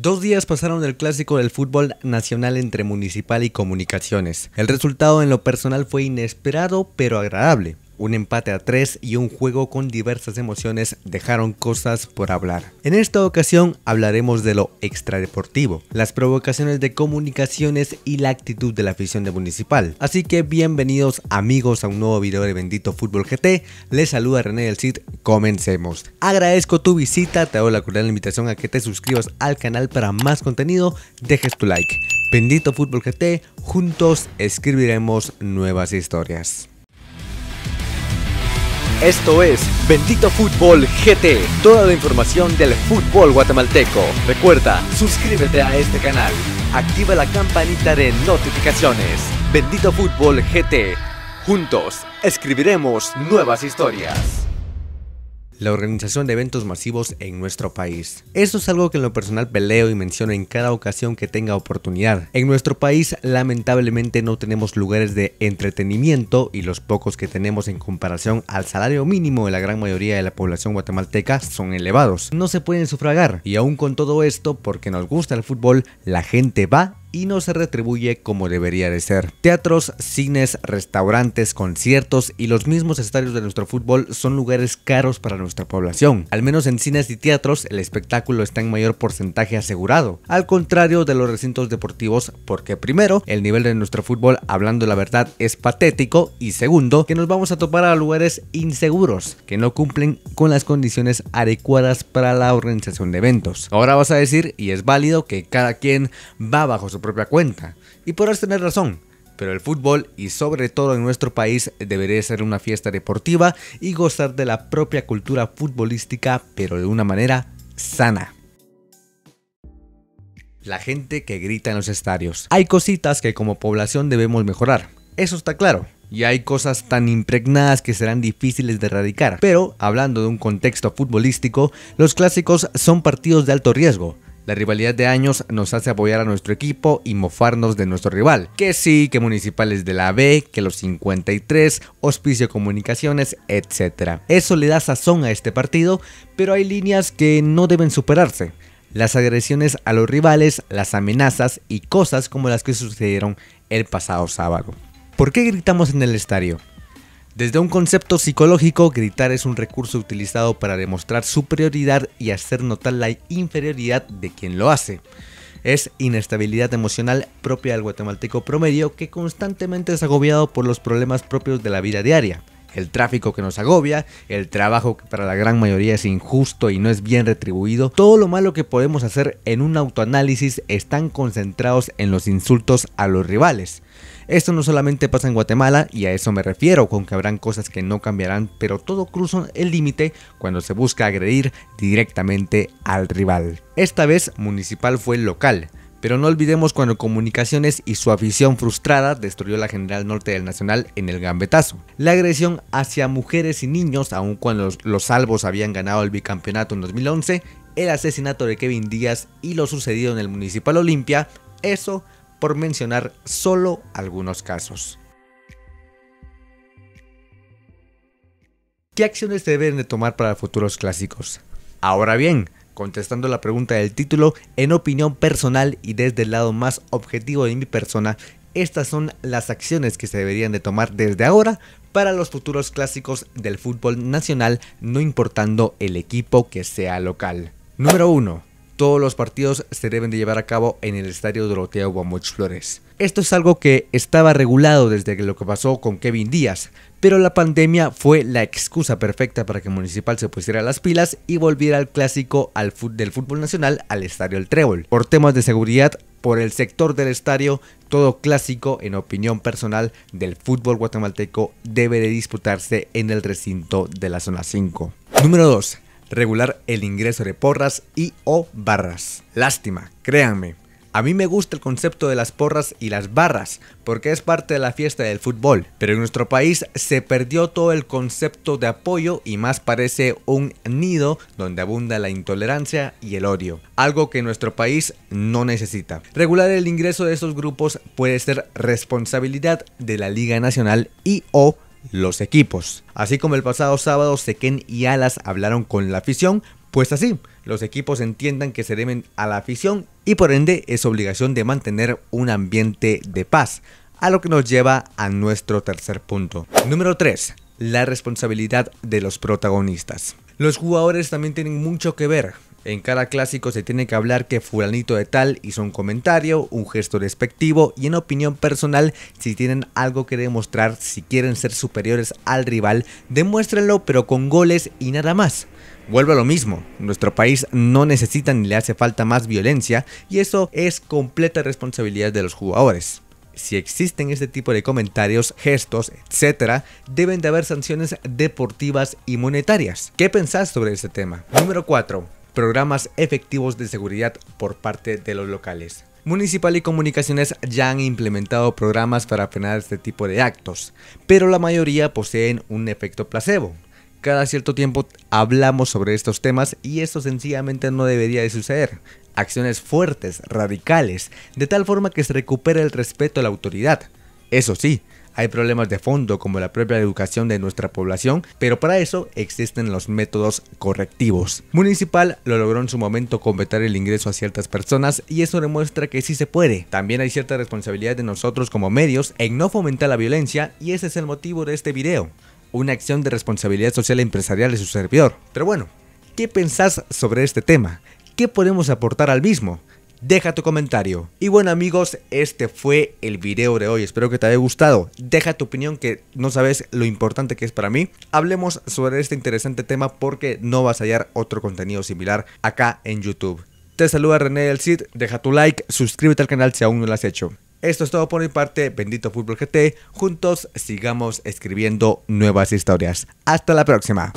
Dos días pasaron del clásico del fútbol nacional entre Municipal y Comunicaciones. El resultado en lo personal fue inesperado pero agradable. Un empate a 3 y un juego con diversas emociones dejaron cosas por hablar. En esta ocasión hablaremos de lo extradeportivo, las provocaciones de comunicaciones y la actitud de la afición de Municipal. Así que bienvenidos amigos a un nuevo video de Bendito Fútbol GT. Les saluda René del Cid, comencemos. Agradezco tu visita, te doy la cordial invitación a que te suscribas al canal para más contenido, dejes tu like. Bendito Fútbol GT, juntos escribiremos nuevas historias. Esto es Bendito Fútbol GT, toda la información del fútbol guatemalteco. Recuerda, suscríbete a este canal, activa la campanita de notificaciones. Bendito Fútbol GT, juntos escribiremos nuevas historias la organización de eventos masivos en nuestro país. Eso es algo que en lo personal peleo y menciono en cada ocasión que tenga oportunidad. En nuestro país lamentablemente no tenemos lugares de entretenimiento y los pocos que tenemos en comparación al salario mínimo de la gran mayoría de la población guatemalteca son elevados. No se pueden sufragar y aún con todo esto, porque nos gusta el fútbol, la gente va y no se retribuye como debería de ser. Teatros, cines, restaurantes, conciertos y los mismos estadios de nuestro fútbol son lugares caros para nuestra población. Al menos en cines y teatros el espectáculo está en mayor porcentaje asegurado, al contrario de los recintos deportivos porque primero, el nivel de nuestro fútbol, hablando la verdad, es patético y segundo, que nos vamos a topar a lugares inseguros, que no cumplen con las condiciones adecuadas para la organización de eventos. Ahora vas a decir, y es válido, que cada quien va bajo su propia cuenta. Y podrás tener razón, pero el fútbol y sobre todo en nuestro país debería ser una fiesta deportiva y gozar de la propia cultura futbolística, pero de una manera sana. La gente que grita en los estadios. Hay cositas que como población debemos mejorar, eso está claro. Y hay cosas tan impregnadas que serán difíciles de erradicar. Pero, hablando de un contexto futbolístico, los clásicos son partidos de alto riesgo, la rivalidad de años nos hace apoyar a nuestro equipo y mofarnos de nuestro rival. Que sí, que municipales de la B, que los 53, hospicio comunicaciones, etc. Eso le da sazón a este partido, pero hay líneas que no deben superarse. Las agresiones a los rivales, las amenazas y cosas como las que sucedieron el pasado sábado. ¿Por qué gritamos en el estadio? Desde un concepto psicológico, gritar es un recurso utilizado para demostrar superioridad y hacer notar la inferioridad de quien lo hace. Es inestabilidad emocional propia del guatemalteco promedio que constantemente es agobiado por los problemas propios de la vida diaria. El tráfico que nos agobia, el trabajo que para la gran mayoría es injusto y no es bien retribuido, todo lo malo que podemos hacer en un autoanálisis están concentrados en los insultos a los rivales esto no solamente pasa en Guatemala, y a eso me refiero, con que habrán cosas que no cambiarán, pero todo cruza el límite cuando se busca agredir directamente al rival. Esta vez Municipal fue local, pero no olvidemos cuando Comunicaciones y su afición frustrada destruyó la General Norte del Nacional en el gambetazo. La agresión hacia mujeres y niños, aun cuando los, los, salvos habían ganado el bicampeonato en 2011, el asesinato de Kevin Díaz y lo sucedido en el Municipal Olimpia, eso por mencionar solo algunos casos. ¿Qué acciones se deben de tomar para futuros clásicos? Ahora bien, contestando la pregunta del título, en opinión personal y desde el lado más objetivo de mi persona, estas son las acciones que se deberían de tomar desde ahora para los futuros clásicos del fútbol nacional, no importando el equipo que sea local. Número 1 todos los partidos se deben de llevar a cabo en el estadio Doroteo Guamuch Flores. Esto es algo que estaba regulado desde lo que pasó con Kevin Díaz, pero la pandemia fue la excusa perfecta para que Municipal se pusiera las pilas y volviera al clásico al del fútbol nacional al estadio El Trébol. Por temas de seguridad, por el sector del estadio, todo clásico, en opinión personal, del fútbol guatemalteco debe de disputarse en el recinto de la zona 5. Número 2 regular el ingreso de porras y o barras. Lástima, créanme. A mí me gusta el concepto de las porras y las barras, porque es parte de la fiesta del fútbol, pero en nuestro país se perdió todo el concepto de apoyo y más parece un nido donde abunda la intolerancia y el odio, algo que nuestro país no necesita. Regular el ingreso de estos grupos puede ser responsabilidad de la Liga Nacional y o los equipos. Así como el pasado sábado Sequén y Alas hablaron con la afición, pues así, los equipos entiendan que se deben a la afición y por ende es obligación de mantener un ambiente de paz, a lo que nos lleva a nuestro tercer punto. Número 3. La responsabilidad de los protagonistas. Los jugadores también tienen mucho que ver, en cada clásico se tiene que hablar que fulanito de tal hizo un comentario, un gesto despectivo y en opinión personal, si tienen algo que demostrar, si quieren ser superiores al rival, demuéstrenlo pero con goles y nada más. Vuelve a lo mismo, nuestro país no necesita ni le hace falta más violencia y eso es completa responsabilidad de los jugadores. Si existen este tipo de comentarios, gestos, etc., deben de haber sanciones deportivas y monetarias. ¿Qué pensás sobre este tema? Número 4 programas efectivos de seguridad por parte de los locales. Municipal y Comunicaciones ya han implementado programas para frenar este tipo de actos, pero la mayoría poseen un efecto placebo, cada cierto tiempo hablamos sobre estos temas y eso sencillamente no debería de suceder. Acciones fuertes, radicales, de tal forma que se recupere el respeto a la autoridad. Eso sí, hay problemas de fondo como la propia educación de nuestra población, pero para eso existen los métodos correctivos. Municipal lo logró en su momento completar el ingreso a ciertas personas y eso demuestra que sí se puede. También hay cierta responsabilidad de nosotros como medios en no fomentar la violencia y ese es el motivo de este video. Una acción de responsabilidad social e empresarial de su servidor. Pero bueno, ¿qué pensás sobre este tema? ¿Qué podemos aportar al mismo? deja tu comentario. Y bueno amigos, este fue el video de hoy, espero que te haya gustado. Deja tu opinión que no sabes lo importante que es para mí. Hablemos sobre este interesante tema porque no vas a hallar otro contenido similar acá en YouTube. Te saluda René del Cid, deja tu like, suscríbete al canal si aún no lo has hecho. Esto es todo por mi parte, bendito Fútbol GT, juntos sigamos escribiendo nuevas historias. Hasta la próxima.